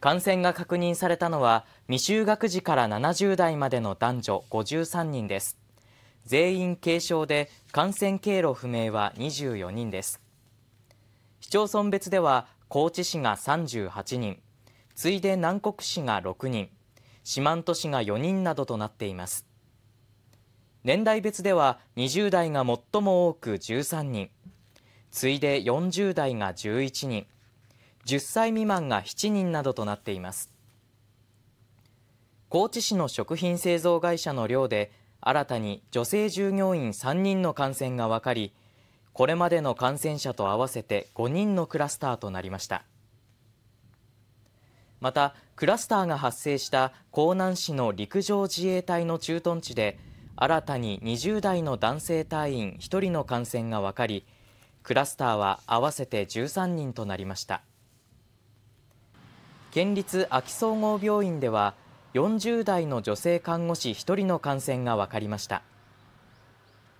感染が確認されたのは未就学児から70代までの男女53人です全員軽症で感染経路不明は24人です市町村別では高知市が38人次いで南国市が6人四万十市が4人などとなっています年代別では20代が最も多く13人次いで40代が11人10歳未満が7人などとなっています高知市の食品製造会社の寮で新たに女性従業員3人の感染が分かりこれまでの感染者と合わせて5人のクラスターとなりましたまたクラスターが発生した江南市の陸上自衛隊の駐屯地で新たに20代の男性隊員1人の感染が分かりクラスターは合わせて13人となりました。県立秋総合病院では40代の女性看護師1人の感染が分かりました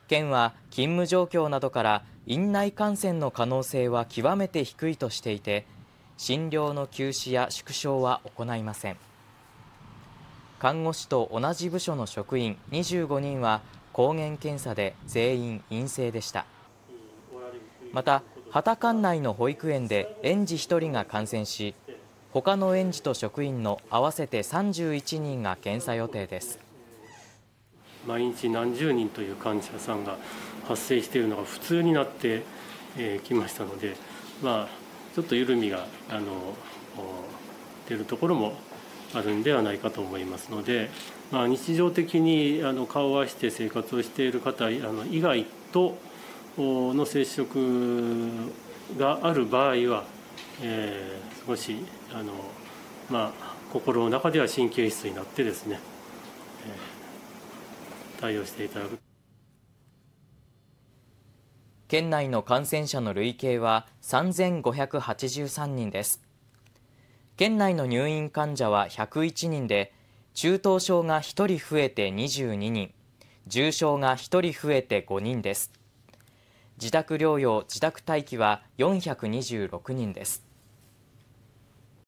県は勤務状況などから院内感染の可能性は極めて低いとしていて診療の休止や縮小は行いません看護師と同じ部署の職員25人は抗原検査で全員陰性でしたまた畑管内の保育園で園児1人が感染し他の園児と職員の合わせて31人が検査予定です毎日何十人という患者さんが発生しているのが普通になってき、えましたので、まあ、ちょっと緩みがあの出るところもあるんではないかと思いますので、まあ、日常的にあの顔を合わせて生活をしている方あの以外との接触がある場合はえー、少しあの、まあ、心の中では神経質になってですね、えー、対応していただく県内の感染者の累計は3583人です県内の入院患者は101人で中等症が1人増えて22人重症が1人増えて5人です自宅療養自宅待機は426人です